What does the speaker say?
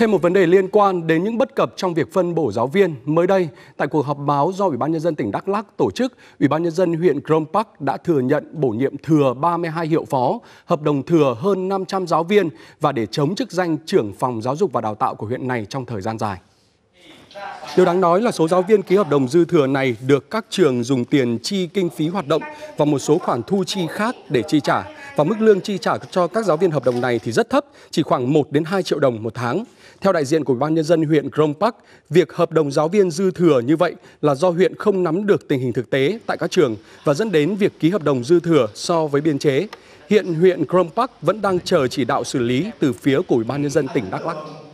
Thêm một vấn đề liên quan đến những bất cập trong việc phân bổ giáo viên, mới đây tại cuộc họp báo do Ủy ban nhân dân tỉnh Đắk Lắk tổ chức, Ủy ban nhân dân huyện Krông Park đã thừa nhận bổ nhiệm thừa 32 hiệu phó, hợp đồng thừa hơn 500 giáo viên và để chống chức danh trưởng phòng giáo dục và đào tạo của huyện này trong thời gian dài. Điều đáng nói là số giáo viên ký hợp đồng dư thừa này được các trường dùng tiền chi kinh phí hoạt động và một số khoản thu chi khác để chi trả. Và mức lương chi trả cho các giáo viên hợp đồng này thì rất thấp, chỉ khoảng 1 đến 2 triệu đồng một tháng. Theo đại diện của ban nhân dân huyện Krông Park, việc hợp đồng giáo viên dư thừa như vậy là do huyện không nắm được tình hình thực tế tại các trường và dẫn đến việc ký hợp đồng dư thừa so với biên chế. Hiện huyện Krông Park vẫn đang chờ chỉ đạo xử lý từ phía của Ủy ban nhân dân tỉnh Đắk Lắk.